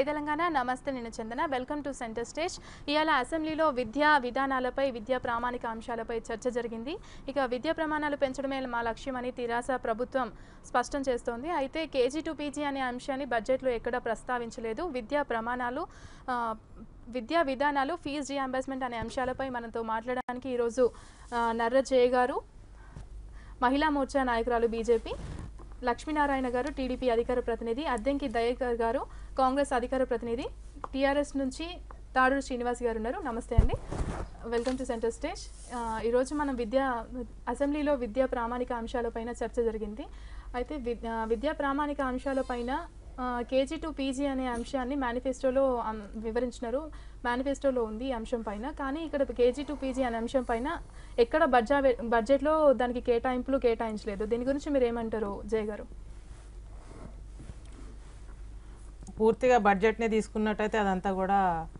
జై తెలంగాణ నమస్తే నేను Chandana welcome to centre stage ఇవాళ అసెంబ్లీలో విద్యా విధానాలపై విద్యా ప్రామాణిక అంశాలపై చర్చ జరిగింది ఇక విద్యా ప్రమాణాలు పెంచడమే మా లక్ష్యమని తిరాస ప్రభుత్వం స్పష్టం చేస్తోంది అయితే కేజీ టు పీజీ అనే అంశాన్ని బడ్జెట్లో ఎక్కడ ప్రస్తావించలేదు విద్యా ప్రమాణాలు విద్యా విధానాలు ఫీజు రియాంబర్స్మెంట్ అనే అంశాలపై మనతో మాట్లాడడానికి ఈరోజు నర్ర జయ గారు మహిళా మోర్చా నాయకురాలు బీజేపీ లక్ష్మీనారాయణ గారు టీడీపీ అధికార ప్రతినిధి అద్దెంకి దయాకర్ గారు కాంగ్రెస్ అధికార ప్రతినిధి టీఆర్ఎస్ నుంచి తాడూరు శ్రీనివాస్ గారు ఉన్నారు నమస్తే అండి వెల్కమ్ టు సెంటర్ స్టేజ్ ఈరోజు మనం విద్యా అసెంబ్లీలో విద్యా ప్రామాణిక అంశాలపైన చర్చ జరిగింది అయితే విద్యా ప్రామాణిక అంశాలపైన కేజీ టు పీజీ అనే అంశాన్ని మేనిఫెస్టోలో వివరించినారు మేనిఫెస్టోలో ఉంది ఈ అంశం పైన కానీ ఇక్కడ కేజీ టు పీజీ అనే అంశం పైన ఎక్కడ బడ్జా బడ్జెట్లో దానికి కేటాయింపులు కేటాయించలేదు దీని గురించి మీరు ఏమంటారు జయ గారు పూర్తిగా బడ్జెట్ని తీసుకున్నట్టయితే అదంతా కూడా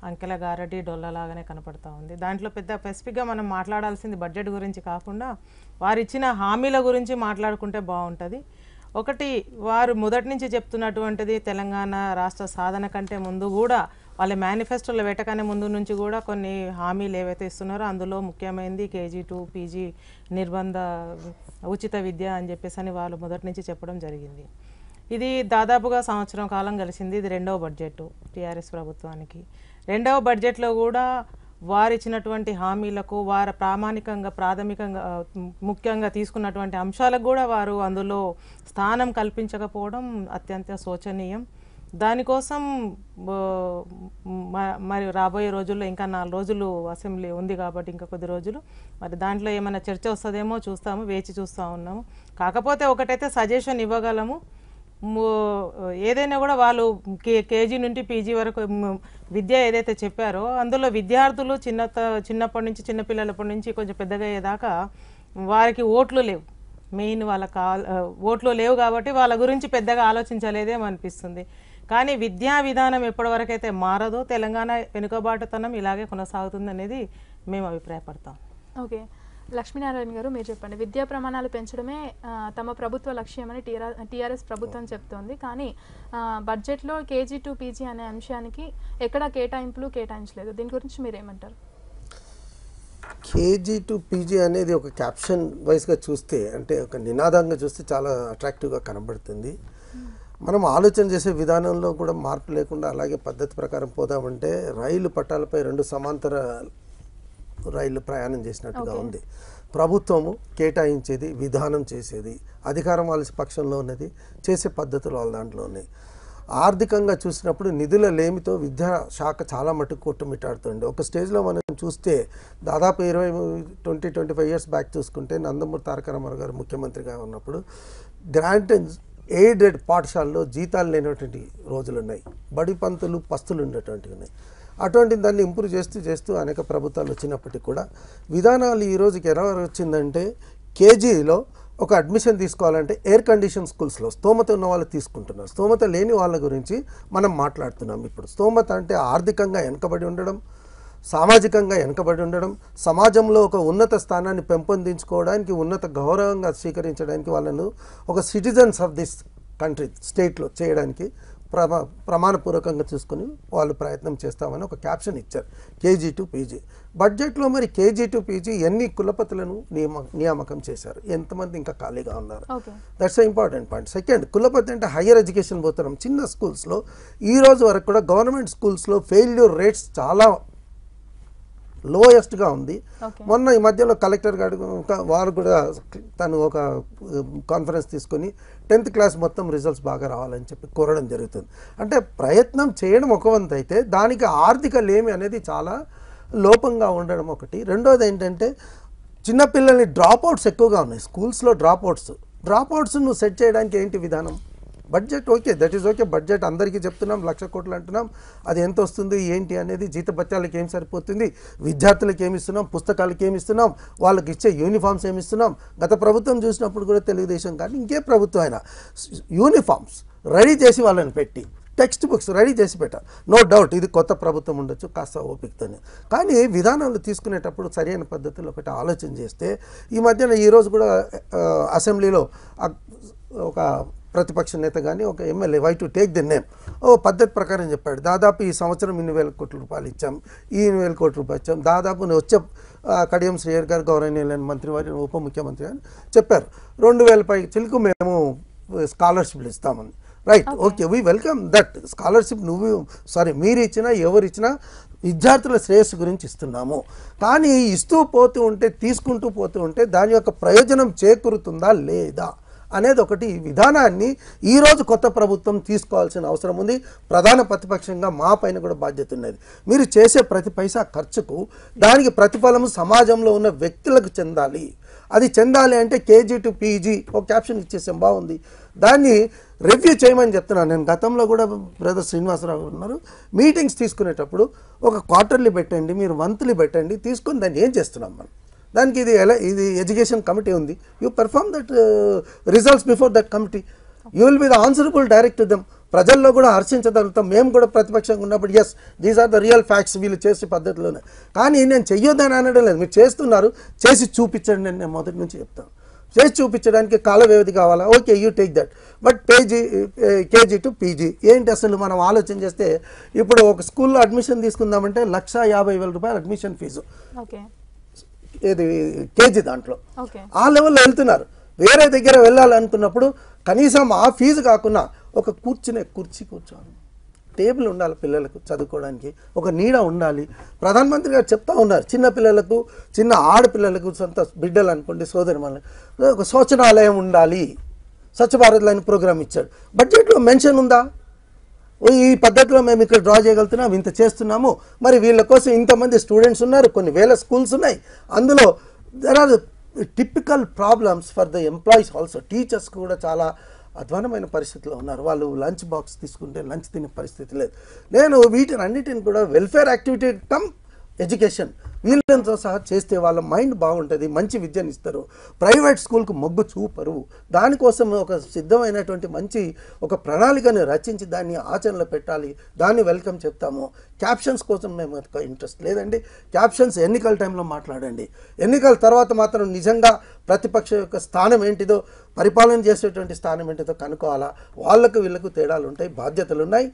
అంకెల గారడి డొల్లలాగానే కనపడతా ఉంది దాంట్లో పెద్ద స్పెసిఫిక్గా మనం మాట్లాడాల్సింది బడ్జెట్ గురించి కాకుండా వారిచ్చిన హామీల గురించి మాట్లాడుకుంటే బాగుంటుంది ఒకటి వారు మొదటి నుంచి చెప్తున్నటువంటిది తెలంగాణ రాష్ట్ర సాధన కంటే ముందు కూడా వాళ్ళ మేనిఫెస్టోలో వెటకనే ముందు నుంచి కూడా కొన్ని హామీలు ఏవైతే ఇస్తున్నారో అందులో ముఖ్యమైనది కేజీ టూ పీజీ నిర్బంధ ఉచిత విద్య అని చెప్పేసి అని వాళ్ళు మొదటి నుంచి చెప్పడం జరిగింది ఇది దాదాపుగా సంవత్సరం కాలం కలిసింది ఇది రెండవ బడ్జెట్ టీఆర్ఎస్ ప్రభుత్వానికి రెండవ బడ్జెట్లో కూడా వారిచ్చినటువంటి హామీలకు వారు ప్రామాణికంగా ప్రాథమికంగా ముఖ్యంగా తీసుకున్నటువంటి అంశాలకు కూడా వారు అందులో స్థానం కల్పించకపోవడం అత్యంత శోచనీయం దానికోసం మరి రాబోయే రోజుల్లో ఇంకా నాలుగు రోజులు అసెంబ్లీ ఉంది కాబట్టి ఇంకా కొద్ది రోజులు మరి దాంట్లో ఏమైనా చర్చ వస్తుందేమో చూస్తాము వేచి చూస్తూ ఉన్నాము కాకపోతే ఒకటైతే సజెషన్ ఇవ్వగలము ఏదైనా కూడా వాళ్ళు కే కేజీ నుండి పీజీ వరకు విద్య ఏదైతే చెప్పారో అందులో విద్యార్థులు చిన్న చిన్నప్పటి నుంచి చిన్నపిల్లలప్పటి నుంచి కొంచెం పెద్దగా అయ్యేదాకా వారికి ఓట్లు లేవు మెయిన్ వాళ్ళ కా ఓట్లు లేవు కాబట్టి వాళ్ళ గురించి పెద్దగా ఆలోచించలేదేమో అనిపిస్తుంది కానీ విద్యా విధానం ఎప్పటివరకైతే మారదో తెలంగాణ వెనుకబాటుతనం ఇలాగే కొనసాగుతుంది అనేది మేము అభిప్రాయపడతాం ఓకే లక్ష్మీనారాయణ గారు మీరు చెప్పండి విద్యా ప్రమాణాలు పెంచడమే తమ ప్రభుత్వ లక్ష్యమని టీఆర్ఎస్ ప్రభుత్వం చెప్తోంది కానీ బడ్జెట్లో కేజీ టు పీజీ అనే అంశానికి ఎక్కడ కేటాయింపులు కేటాయించలేదు దీని గురించి మీరు ఏమంటారు కేజీ టు పీజీ అనేది ఒక క్యాప్షన్ వైస్గా చూస్తే అంటే ఒక నినాదంగా చూస్తే చాలా అట్రాక్టివ్గా కనబడుతుంది మనం ఆలోచన చేసే విధానంలో కూడా మార్పు లేకుండా అలాగే పద్ధతి ప్రకారం పోదామంటే రైలు పట్టాలపై రెండు సమాంతర రైళ్ళు ప్రయాణం చేసినట్టుగా ఉంది ప్రభుత్వము కేటాయించేది విధానం చేసేది అధికారం వాళ్ళ పక్షంలో ఉన్నది చేసే పద్ధతులు వాళ్ళ దాంట్లో ఉన్నాయి ఆర్థికంగా చూసినప్పుడు నిధుల లేమితో విద్యా శాఖ చాలా మటుకు కొట్టుమిట్టాడుతుంది ఒక స్టేజ్లో మనం చూస్తే దాదాపు ఇరవై twenty twenty five years back చూసుకుంటే నందమూరి తారక రామారావు గారు ముఖ్యమంత్రిగా ఉన్నప్పుడు గ్రాంట్ ఎయిడెడ్ పాఠశాలలో జీతాలు లేనటువంటి రోజులు ఉన్నాయి బడి పంతులు పస్తులు ఉండేటువంటివి ఉన్నాయి అటువంటి దాన్ని ఇంప్రూవ్ చేస్తూ చేస్తూ అనేక ప్రభుత్వాలు వచ్చినప్పటికీ కూడా విధానాలు ఈరోజుకి ఎలా వచ్చిందంటే కేజీలో ఒక అడ్మిషన్ తీసుకోవాలంటే ఎయిర్ కండిషన్ స్కూల్స్లో స్తోమత ఉన్న వాళ్ళు తీసుకుంటున్నారు స్తోమత లేని వాళ్ళ గురించి మనం మాట్లాడుతున్నాం ఇప్పుడు స్తోమత అంటే ఆర్థికంగా వెనుకబడి ఉండడం సామాజికంగా వెనుకబడి ఉండడం సమాజంలో ఒక ఉన్నత స్థానాన్ని పెంపొందించుకోవడానికి ఉన్నత గౌరవంగా స్వీకరించడానికి వాళ్ళను ఒక సిటిజన్స్ ఆఫ్ దిస్ కంట్రీ స్టేట్లో చేయడానికి ప్రమా ప్రమాణపూర్వకంగా చూసుకుని వాళ్ళు ప్రయత్నం చేస్తామని ఒక క్యాప్షన్ ఇచ్చారు కేజీ టు పీజీ బడ్జెట్లో మరి కేజీ టు పీజీ ఎన్ని కులపతులను నియమ నియామకం చేశారు ఎంతమంది ఇంకా ఖాళీగా ఉన్నారు దట్స్ ఇంపార్టెంట్ పాయింట్ సెకండ్ కులపతి అంటే హయ్యర్ ఎడ్యుకేషన్ పోతున్నాం చిన్న స్కూల్స్లో ఈ రోజు వరకు కూడా గవర్నమెంట్ స్కూల్స్లో ఫెయిల్యూర్ రేట్స్ చాలా లోయెస్ట్గా ఉంది మొన్న ఈ మధ్యలో కలెక్టర్ గారు వారు కూడా తను ఒక కాన్ఫరెన్స్ తీసుకొని టెన్త్ క్లాస్ మొత్తం రిజల్ట్స్ బాగా రావాలని చెప్పి కోరడం జరుగుతుంది అంటే ప్రయత్నం చేయడం ఒక అయితే దానికి ఆర్థిక లేమి అనేది చాలా లోపంగా ఉండడం ఒకటి రెండోది ఏంటంటే చిన్నపిల్లల్ని డ్రాప్ అవుట్స్ ఎక్కువగా ఉన్నాయి స్కూల్స్లో డ్రాప్ అవుట్స్ డ్రాప్ అవుట్స్ నువ్వు సెట్ చేయడానికి ఏంటి విధానం budget okay that is okay budget అందరికీ చెప్తున్నాం లక్ష కోట్లు అంటున్నాం అది ఎంత వస్తుంది ఏంటి అనేది జీతభత్యాలకు ఏం సరిపోతుంది విద్యార్థులకు ఏమి ఇస్తున్నాం పుస్తకాలకు ఏమి ఇస్తున్నాం వాళ్ళకి ఇచ్చే యూనిఫామ్స్ ఏమి ఇస్తున్నాం గత ప్రభుత్వం చూసినప్పుడు కూడా తెలుగుదేశం కానీ ఇంకే ప్రభుత్వం అయినా యూనిఫామ్స్ రెడీ చేసి వాళ్ళని పెట్టి టెక్స్ట్ బుక్స్ రెడీ చేసి పెట్టారు నో డౌట్ ఇది కొత్త ప్రభుత్వం ఉండొచ్చు కాస్త ఓపికతోనే కానీ విధానాలు తీసుకునేటప్పుడు సరైన పద్ధతిలో ఒకటి ఆలోచన చేస్తే ఈ మధ్యన ఈరోజు కూడా అసెంబ్లీలో ఒక ప్రతిపక్ష నేత కానీ ఒక MLA why to take the name ఓ పద్ధతి ప్రకారం చెప్పాడు దాదాపు ఈ సంవత్సరం ఇన్ని వేల కోట్ల రూపాయలు ఇచ్చాం ఈ ఇన్ని వేల కోట్ల రూపాయలు ఇచ్చాం దాదాపు వచ్చే కడియం శ్రీహర్ గారు గౌరవనీయులైన మంత్రి వారి ఉప ముఖ్యమంత్రి అని చెప్పారు రెండు వేల పై చిలుకు మేము స్కాలర్షిప్లు ఇస్తామని right okay we welcome that scholarship నువ్వు సారీ మీరు ఇచ్చినా ఎవరు ఇచ్చినా విద్యార్థుల శ్రేయస్సు గురించి ఇస్తున్నాము కానీ ఇస్తూ పోతూ ఉంటే తీసుకుంటూ పోతూ ఉంటే దాని యొక్క ప్రయోజనం చేకూరుతుందా లేదా అనేది ఒకటి విధానాన్ని ఈరోజు కొత్త ప్రభుత్వం తీసుకోవాల్సిన అవసరం ఉంది ప్రధాన ప్రతిపక్షంగా మా పైన కూడా బాధ్యత ఉన్నది మీరు చేసే ప్రతి పైసా ఖర్చుకు దానికి ప్రతిఫలం సమాజంలో ఉన్న వ్యక్తులకు చెందాలి అది చెందాలి అంటే కేజీ టు పీజీ ఒక క్యాప్షన్ ఇచ్చేసాం బాగుంది దాన్ని రివ్యూ చేయమని చెప్తున్నాను నేను గతంలో కూడా బ్రదర్ శ్రీనివాసరావు ఉన్నారు మీటింగ్స్ తీసుకునేటప్పుడు ఒక క్వార్టర్లీ పెట్టండి మీరు మంత్లీ పెట్టండి తీసుకొని దాన్ని ఏం చేస్తున్నాం మనం దానికి ఇది ఎలా ఇది ఎడ్యుకేషన్ కమిటీ ఉంది you perform that results before that committee you will be the answerable direct them ప్రజల్లో కూడా హర్షించగలుగుతాం మేము కూడా ప్రతిపక్షంగా ఉన్నప్పుడు yes these are the real facts వీళ్ళు చేసే పద్ధతిలోనే కానీ నేను చెయ్యొద్దని అనడం లేదు మీరు చేస్తున్నారు చేసి చూపించండి నేను మొదటి నుంచి చెప్తాను చేసి చూపించడానికి కాల వ్యవధి కావాలా okay you take that but PG KG to PG ఏంటి అసలు మనం ఆలోచన చేస్తే ఇప్పుడు ఒక స్కూల్లో అడ్మిషన్ తీసుకుందామంటే లక్ష యాభై వేల రూపాయలు అడ్మిషన్ ఫీజు ఇది కేజీ దాంట్లో ఆ లెవెల్లో వెళ్తున్నారు వేరే దగ్గర వెళ్ళాలనుకున్నప్పుడు కనీసం ఆ ఫీజు కాకుండా ఒక కూర్చునే కుర్చీ కూర్చోవాలి టేబుల్ ఉండాలి పిల్లలకు చదువుకోవడానికి ఒక నీడ ఉండాలి ప్రధానమంత్రి గారు చెప్తా ఉన్నారు చిన్న పిల్లలకు చిన్న ఆడపిల్లలకు సొంత బిడ్డలు అనుకోండి సోదరి ఒక శోచనాలయం ఉండాలి స్వచ్ఛ భారత్ లైన్ ప్రోగ్రామ్ ఇచ్చాడు బడ్జెట్లో మెన్షన్ ఉందా ఈ పద్ధతిలో మేము ఇక్కడ డ్రా చేయగలుగుతున్నాం ఇంత చేస్తున్నాము మరి వీళ్ళ కోసం ఇంతమంది స్టూడెంట్స్ ఉన్నారు కొన్ని వేల స్కూల్స్ ఉన్నాయి అందులో there are typical problems for the employees also teachers కూడా చాలా అధ్వానమైన పరిస్థితిలో ఉన్నారు వాళ్ళు లంచ్ బాక్స్ తీసుకుంటే లంచ్ తినే పరిస్థితి లేదు నేను వీటిని అన్నిటిని కూడా వెల్ఫేర్ యాక్టివిటీ కమ్ ఎడ్యుకేషన్ వీళ్ళంతో సహా చేస్తే వాళ్ళ మైండ్ బాగుంటుంది మంచి విద్యను ఇస్తారు ప్రైవేట్ స్కూల్కు మొగ్గు చూపరు దానికోసం ఒక సిద్ధమైనటువంటి మంచి ఒక ప్రణాళికను రచించి దాన్ని ఆచరణలో పెట్టాలి దాన్ని వెల్కమ్ చెప్తాము క్యాప్షన్స్ కోసం మేము ఇంట్రెస్ట్ లేదండి క్యాప్షన్స్ ఎన్నికల టైంలో మాట్లాడండి ఎన్నికల తర్వాత మాత్రం నిజంగా ప్రతిపక్ష యొక్క స్థానం ఏంటిదో పరిపాలన చేసేటువంటి స్థానం ఏంటిదో కనుక్కోవాలా వాళ్ళకు వీళ్ళకు తేడాలు ఉంటాయి బాధ్యతలు ఉన్నాయి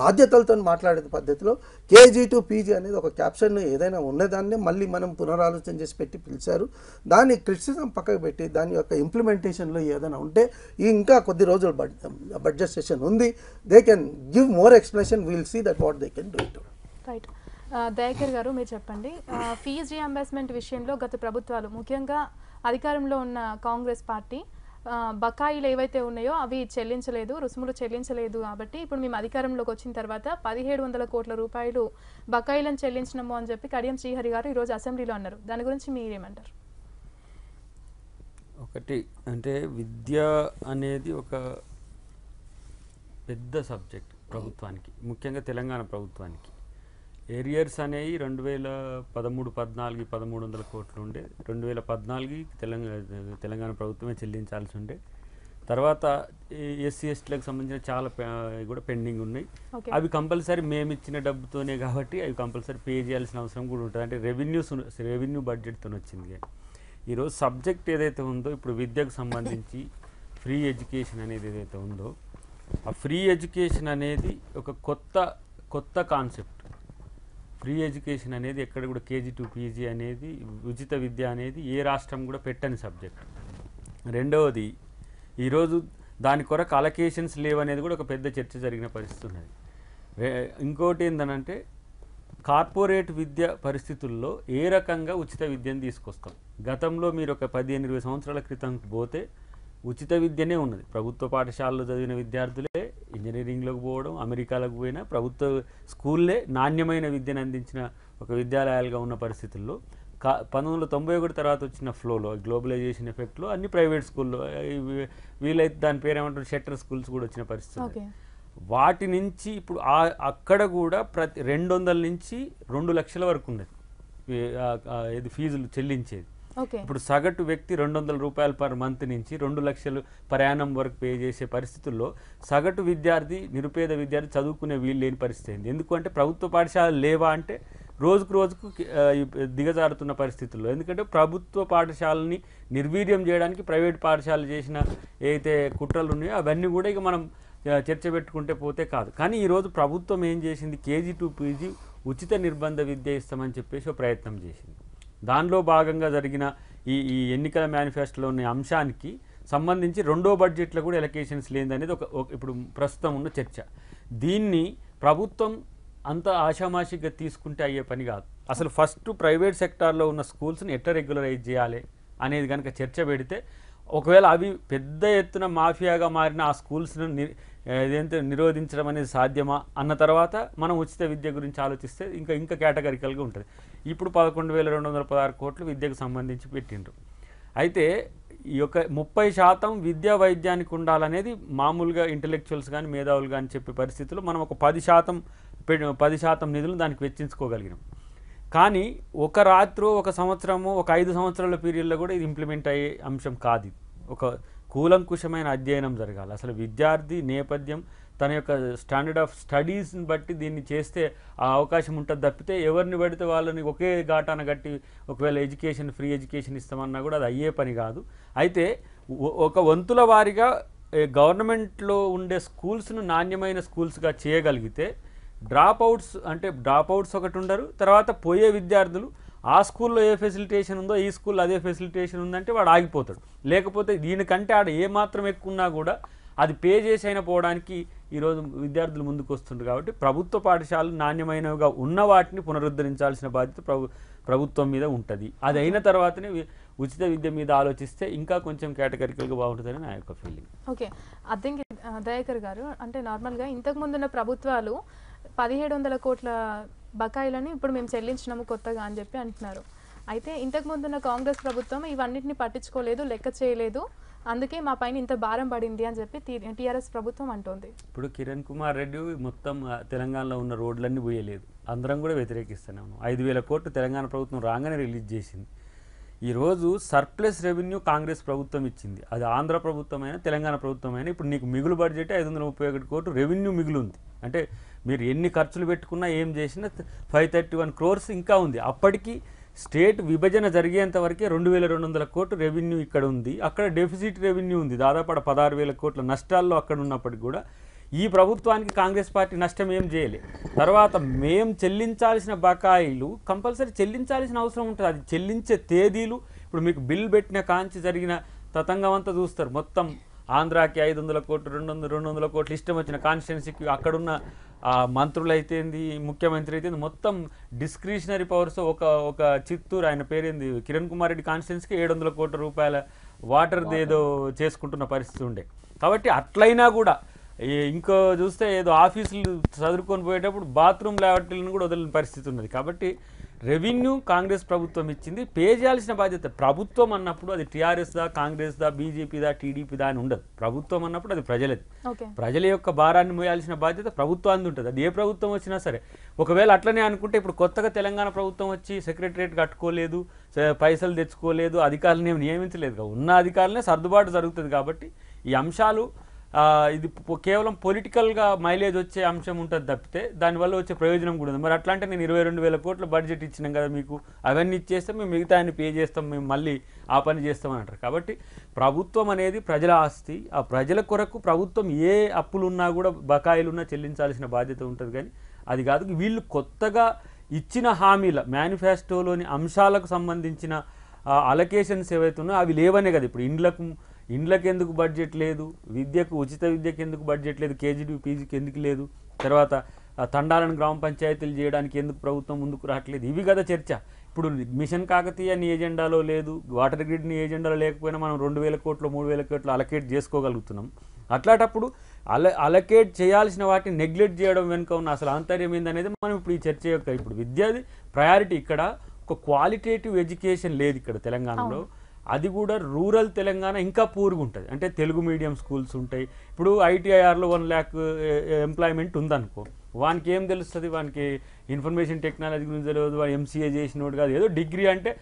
బాధ్యతలతో మాట్లాడే పద్ధతిలో కేజీ టు పీజీ అనేది ఒక క్యాప్షన్ ఏదైనా ఉన్న ఉన్నదాన్ని మళ్ళీ మనం పునరాలోచన చేసి పెట్టి పిలిచారు దాన్ని క్రిటిసిజం పక్కకు పెట్టి దాని యొక్క ఇంప్లిమెంటేషన్లో ఏదైనా ఉంటే ఇంకా కొద్ది రోజులు బడ్జెట్ సెషన్ ఉంది they can give more explanation will see that what they can do it right Dayakar గారు మీరు చెప్పండి ఫీజు uh, రీఎంబర్స్మెంట్ విషయంలో గత ప్రభుత్వాలు ముఖ్యంగా అధికారంలో ఉన్న కాంగ్రెస్ పార్టీ బకాయిలు ఏవైతే ఉన్నాయో అవి చెల్లించలేదు రుసుములు చెల్లించలేదు కాబట్టి ఇప్పుడు మేము అధికారంలోకి వచ్చిన తర్వాత పదిహేడు వందల కోట్ల రూపాయలు బకాయిలను చెల్లించినము అని చెప్పి కడియం శ్రీహరి గారు ఈరోజు అసెంబ్లీలో అన్నారు దాని గురించి మీరేమంటారు ఒకటి అంటే విద్య అనేది ఒక పెద్ద సబ్జెక్ట్ ప్రభుత్వానికి ముఖ్యంగా తెలంగాణ ప్రభుత్వానికి ఏరియర్స్ అనేవి రెండు వేల పదమూడు పద్నాలుగు పదమూడు వందల కోట్లు ఉండే రెండు వేల పద్నాలుగు తెలంగాణ తెలంగాణ ప్రభుత్వమే చెల్లించాల్సి ఉండే తర్వాత ఎస్సీ ఎస్టీలకు సంబంధించిన చాలా కూడా పెండింగ్ ఉన్నాయి అవి కంపల్సరీ మేము ఇచ్చిన డబ్బుతోనే కాబట్టి అవి కంపల్సరీ పే చేయాల్సిన అవసరం కూడా ఉంటుంది అంటే రెవెన్యూస్ రెవెన్యూ బడ్జెట్తో వచ్చింది ఈరోజు సబ్జెక్ట్ ఏదైతే ఉందో ఇప్పుడు విద్యకు సంబంధించి ఫ్రీ ఎడ్యుకేషన్ అనేది ఏదైతే ఉందో ఆ ఫ్రీ ఎడ్యుకేషన్ అనేది ఒక కొత్త కొత్త కాన్సెప్ట్ ఫ్రీ ఎడ్యుకేషన్ అనేది ఎక్కడ కూడా కేజీ టు పీజీ అనేది ఉచిత విద్య అనేది ఏ రాష్ట్రం కూడా పెట్టని సబ్జెక్ట్ రెండవది ఈరోజు దాని కొరకు అలకేషన్స్ లేవనేది కూడా ఒక పెద్ద చర్చ జరిగిన పరిస్థితి ఉన్నది ఇంకోటి ఏంటనంటే కార్పొరేట్ విద్య పరిస్థితుల్లో ఏ రకంగా ఉచిత విద్యను తీసుకొస్తాం గతంలో మీరు ఒక పదిహేను ఇరవై సంవత్సరాల క్రితం పోతే ఉచిత విద్యనే ఉన్నది ప్రభుత్వ పాఠశాలలో చదివిన విద్యార్థులే ఇంజనీరింగ్లోకి పోవడం అమెరికాలకు పోయినా ప్రభుత్వ స్కూల్లే నాణ్యమైన విద్యను అందించిన ఒక విద్యాలయాలుగా ఉన్న పరిస్థితుల్లో కా పంతొమ్మిది వందల తొంభై ఒకటి తర్వాత వచ్చిన ఫ్లోలో గ్లోబలైజేషన్ ఎఫెక్ట్లో అన్ని ప్రైవేట్ స్కూల్లో వీలైతే దాని పేరు ఏమంటారు షెటర్ స్కూల్స్ కూడా వచ్చిన పరిస్థితి వాటి నుంచి ఇప్పుడు అక్కడ కూడా ప్రతి రెండు వందల నుంచి రెండు లక్షల వరకు ఉండేది ఇది ఫీజులు చెల్లించేది ఇప్పుడు సగటు వ్యక్తి రెండు వందల రూపాయలు పర్ మంత్ నుంచి రెండు లక్షలు ప్రయాణం వరకు పే చేసే పరిస్థితుల్లో సగటు విద్యార్థి నిరుపేద విద్యార్థి చదువుకునే వీలు లేని పరిస్థితి అయింది ఎందుకంటే ప్రభుత్వ పాఠశాలలు లేవా అంటే రోజుకు రోజుకు దిగజారుతున్న పరిస్థితుల్లో ఎందుకంటే ప్రభుత్వ పాఠశాలని నిర్వీర్యం చేయడానికి ప్రైవేట్ పాఠశాలలు చేసిన ఏదైతే కుట్రలు ఉన్నాయో అవన్నీ కూడా ఇక మనం చర్చ పెట్టుకుంటే పోతే కాదు కానీ ఈరోజు ప్రభుత్వం ఏం చేసింది కేజీ టు పీజీ ఉచిత నిర్బంధ విద్య ఇస్తామని చెప్పేసి ప్రయత్నం చేసింది దానిలో భాగంగా జరిగిన ఈ ఈ ఎన్నికల ఉన్న అంశానికి సంబంధించి రెండో బడ్జెట్లో కూడా ఎలకేషన్స్ లేదనేది ఒక ఇప్పుడు ప్రస్తుతం ఉన్న చర్చ దీన్ని ప్రభుత్వం అంత ఆషామాషిగా తీసుకుంటే అయ్యే పని కాదు అసలు ఫస్ట్ ప్రైవేట్ సెక్టార్లో ఉన్న స్కూల్స్ని ఎట్లా రెగ్యులరైజ్ చేయాలి అనేది కనుక చర్చ పెడితే ఒకవేళ అవి పెద్ద ఎత్తున మాఫియాగా మారిన ఆ స్కూల్స్ను ఏదైతే నిరోధించడం అనేది సాధ్యమా అన్న తర్వాత మనం ఉచిత విద్య గురించి ఆలోచిస్తే ఇంకా ఇంకా కేటగరికల్గా ఉంటుంది ఇప్పుడు పదకొండు వేల రెండు వందల పదహారు కోట్లు విద్యకు సంబంధించి పెట్టిండ్రు అయితే ఈ యొక్క ముప్పై శాతం విద్యా వైద్యానికి ఉండాలనేది మామూలుగా ఇంటలెక్చువల్స్ కానీ మేధావులు కానీ చెప్పే పరిస్థితుల్లో మనం ఒక పది శాతం పది శాతం నిధులు దానికి వెచ్చించుకోగలిగినాం కానీ ఒక రాత్రు ఒక సంవత్సరము ఒక ఐదు సంవత్సరాల పీరియడ్లో కూడా ఇది ఇంప్లిమెంట్ అయ్యే అంశం కాదు ఇది ఒక కూలంకుషమైన అధ్యయనం జరగాలి అసలు విద్యార్థి నేపథ్యం తన యొక్క స్టాండర్డ్ ఆఫ్ స్టడీస్ని బట్టి దీన్ని చేస్తే ఆ అవకాశం ఉంటుంది తప్పితే ఎవరిని పడితే వాళ్ళని ఒకే ఘాటాన కట్టి ఒకవేళ ఎడ్యుకేషన్ ఫ్రీ ఎడ్యుకేషన్ ఇస్తామన్నా కూడా అది అయ్యే పని కాదు అయితే ఒక వంతుల వారిగా గవర్నమెంట్లో ఉండే స్కూల్స్ను నాణ్యమైన స్కూల్స్గా చేయగలిగితే డ్రాప్ అవుట్స్ అంటే డ్రాప్ అవుట్స్ ఒకటి ఉండరు తర్వాత పోయే విద్యార్థులు ఆ స్కూల్లో ఏ ఫెసిలిటేషన్ ఉందో ఈ స్కూల్లో అదే ఫెసిలిటేషన్ ఉందంటే వాడు ఆగిపోతాడు లేకపోతే దీనికంటే ఆడ ఏ మాత్రం ఎక్కువన్నా కూడా అది పే చేసి అయినా పోవడానికి ఈరోజు విద్యార్థులు ముందుకు వస్తుండ్రు కాబట్టి ప్రభుత్వ పాఠశాలలు నాణ్యమైనవిగా ఉన్న వాటిని పునరుద్ధరించాల్సిన బాధ్యత ప్రభు ప్రభుత్వం మీద ఉంటుంది అది అయిన తర్వాతనే ఉచిత విద్య మీద ఆలోచిస్తే ఇంకా కొంచెం కేటగిరికల్గా బాగుంటుందని నా యొక్క ఫీలింగ్ ఓకే అద్దెంకి దయాకర్ గారు అంటే నార్మల్గా ఇంతకుముందున్న ప్రభుత్వాలు పదిహేడు వందల కోట్ల బకాయిలని ఇప్పుడు మేము చెల్లించినాము కొత్తగా అని చెప్పి అంటున్నారు అయితే ఇంతకుముందు ఉన్న కాంగ్రెస్ ప్రభుత్వం ఇవన్నిటిని పట్టించుకోలేదు లెక్క చేయలేదు అందుకే మా పైన ఇంత భారం పడింది అని చెప్పి టీఆర్ఎస్ ప్రభుత్వం అంటుంది ఇప్పుడు కిరణ్ కుమార్ రెడ్డి మొత్తం తెలంగాణలో ఉన్న రోడ్లన్నీ పోయలేదు అందరం కూడా వ్యతిరేకిస్తున్నాము ఐదు వేల కోట్లు తెలంగాణ ప్రభుత్వం రాగానే రిలీజ్ చేసింది ఈరోజు సర్ప్లస్ రెవెన్యూ కాంగ్రెస్ ప్రభుత్వం ఇచ్చింది అది ఆంధ్ర ప్రభుత్వమైనా తెలంగాణ ప్రభుత్వమైనా ఇప్పుడు నీకు మిగులు బడ్జెట్ ఐదు వందల ముప్పై ఒకటి కోట్లు రెవెన్యూ మిగులు ఉంది అంటే మీరు ఎన్ని ఖర్చులు పెట్టుకున్నా ఏం చేసినా ఫైవ్ థర్టీ వన్ క్రోర్స్ ఇంకా ఉంది అప్పటికి స్టేట్ విభజన జరిగేంత వరకే రెండు వేల రెండు వందల కోట్లు రెవెన్యూ ఇక్కడ ఉంది అక్కడ డెఫిసిట్ రెవెన్యూ ఉంది దాదాపు పదహారు వేల కోట్ల నష్టాల్లో అక్కడ ఉన్నప్పటికి కూడా ఈ ప్రభుత్వానికి కాంగ్రెస్ పార్టీ నష్టం ఏం చేయలే తర్వాత మేం చెల్లించాల్సిన బకాయిలు కంపల్సరీ చెల్లించాల్సిన అవసరం ఉంటుంది అది చెల్లించే తేదీలు ఇప్పుడు మీకు బిల్ పెట్టిన కాంచి జరిగిన తతంగం అంతా చూస్తారు మొత్తం ఆంధ్రాకి ఐదు వందల కోట్లు రెండు వందల రెండు వందల కోట్లు ఇష్టం వచ్చిన కాన్స్టిట్యున్సీకి అక్కడున్న మంత్రులు అయితేంది ముఖ్యమంత్రి అయితే మొత్తం డిస్క్రిషనరీ పవర్స్ ఒక ఒక చిత్తూరు ఆయన పేరేంది కిరణ్ కుమార్ రెడ్డి కాన్స్టిట్యున్సీకి ఏడు వందల కోట్ల రూపాయల వాటర్ ఏదో చేసుకుంటున్న పరిస్థితి ఉండే కాబట్టి అట్లయినా కూడా ఇంకో చూస్తే ఏదో ఆఫీసులు చదువుకొని పోయేటప్పుడు బాత్రూమ్ ల్యాబర్టీలను కూడా వదిలిన పరిస్థితి ఉన్నది కాబట్టి రెవెన్యూ కాంగ్రెస్ ప్రభుత్వం ఇచ్చింది పే చేయాల్సిన బాధ్యత ప్రభుత్వం అన్నప్పుడు అది టీఆర్ఎస్దా కాంగ్రెస్దా బీజేపీదా టీడీపీదా అని ఉండదు ప్రభుత్వం అన్నప్పుడు అది ప్రజలది ప్రజల యొక్క భారాన్ని మోయాల్సిన బాధ్యత ప్రభుత్వాన్ని ఉంటుంది అది ఏ ప్రభుత్వం వచ్చినా సరే ఒకవేళ అట్లనే అనుకుంటే ఇప్పుడు కొత్తగా తెలంగాణ ప్రభుత్వం వచ్చి సెక్రటరియట్ కట్టుకోలేదు పైసలు తెచ్చుకోలేదు అధికారులను నియమించలేదు ఉన్న అధికారులనే సర్దుబాటు జరుగుతుంది కాబట్టి ఈ అంశాలు ఇది కేవలం పొలిటికల్గా మైలేజ్ వచ్చే అంశం ఉంటుంది తప్పితే దానివల్ల వచ్చే ప్రయోజనం కూడా ఉంది మరి అట్లాంటి నేను ఇరవై రెండు వేల కోట్ల బడ్జెట్ ఇచ్చినాం కదా మీకు అవన్నీ ఇచ్చేస్తే మేము మిగతా ఆయన పే చేస్తాం మేము మళ్ళీ ఆ పని చేస్తామని అంటారు కాబట్టి ప్రభుత్వం అనేది ప్రజల ఆస్తి ఆ ప్రజల కొరకు ప్రభుత్వం ఏ అప్పులు ఉన్నా కూడా బకాయిలు ఉన్నా చెల్లించాల్సిన బాధ్యత ఉంటుంది కానీ అది కాదు వీళ్ళు కొత్తగా ఇచ్చిన హామీల మేనిఫెస్టోలోని అంశాలకు సంబంధించిన అలొకేషన్స్ ఏవైతే ఉన్నాయో అవి లేవనే కదా ఇప్పుడు ఇండ్లకు ఇండ్లకు ఎందుకు బడ్జెట్ లేదు విద్యకు ఉచిత విద్యకు ఎందుకు బడ్జెట్ లేదు కేజీడీ పీజీకి ఎందుకు లేదు తర్వాత తండాలను గ్రామ పంచాయతీలు చేయడానికి ఎందుకు ప్రభుత్వం ముందుకు రావట్లేదు ఇవి కదా చర్చ ఇప్పుడు మిషన్ కాకతీయ నీ ఎజెండాలో లేదు వాటర్ గ్రిడ్ నీ ఏజెండాలో లేకపోయినా మనం రెండు వేల కోట్లు మూడు వేల కోట్లు అలకేట్ చేసుకోగలుగుతున్నాం అట్లాంటప్పుడు అల అలకేట్ చేయాల్సిన వాటిని నెగ్లెక్ట్ చేయడం వెనుక ఉన్న అసలు ఆంతర్యం ఏందనేది మనం ఇప్పుడు ఈ చర్చ యొక్క ఇప్పుడు విద్యాది ప్రయారిటీ ఇక్కడ ఒక క్వాలిటేటివ్ ఎడ్యుకేషన్ లేదు ఇక్కడ తెలంగాణలో అది కూడా రూరల్ తెలంగాణ ఇంకా పూర్గా ఉంటుంది అంటే తెలుగు మీడియం స్కూల్స్ ఉంటాయి ఇప్పుడు ఐటీఐఆర్లో వన్ ల్యాక్ ఎంప్లాయ్మెంట్ ఉందనుకో వానికి ఏం తెలుస్తుంది వానికి ఇన్ఫర్మేషన్ టెక్నాలజీ గురించి తెలియదు వాడు ఎంసీఏ చేసినోడు కాదు ఏదో డిగ్రీ అంటే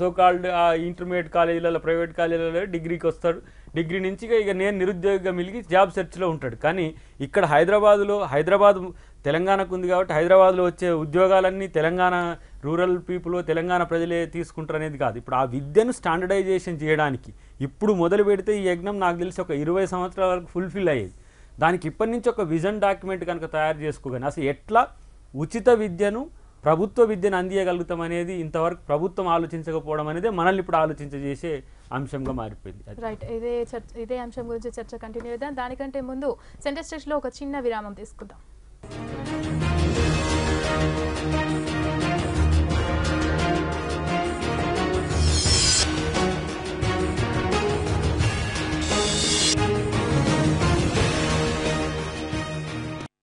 సోకాల్డ్ ఇంటర్మీడియట్ కాలేజీలలో ప్రైవేట్ కాలేజీలలో డిగ్రీకి వస్తాడు డిగ్రీ నుంచి ఇక నేను నిరుద్యోగిగా మిలిగి జాబ్ సెర్చ్లో ఉంటాడు కానీ ఇక్కడ హైదరాబాద్లో హైదరాబాద్ తెలంగాణకు ఉంది కాబట్టి హైదరాబాద్లో వచ్చే ఉద్యోగాలన్నీ తెలంగాణ రూరల్ పీపుల్ తెలంగాణ ప్రజలే తీసుకుంటారు అనేది కాదు ఇప్పుడు ఆ విద్యను స్టాండర్డైజేషన్ చేయడానికి ఇప్పుడు మొదలు పెడితే ఈ యజ్ఞం నాకు తెలిసి ఒక ఇరవై సంవత్సరాల వరకు ఫుల్ఫిల్ అయ్యేది దానికి ఇప్పటి నుంచి ఒక విజన్ డాక్యుమెంట్ కనుక తయారు చేసుకోగానే అసలు ఎట్లా ఉచిత విద్యను ప్రభుత్వ విద్యను అందియగలుగుతాం అనేది ఇంతవరకు ప్రభుత్వం ఆలోచించకపోవడం అనేది మనల్ని ఇప్పుడు ఆలోచించజేసే అంశంగా మారిపోయింది రైట్ ఇదే ఇదే అంశం గురించి చర్చ కంటిన్యూ అవుతాం దానికంటే ముందు సెంటర్ స్టేజ్లో ఒక చిన్న విరామం తీసుకుందాం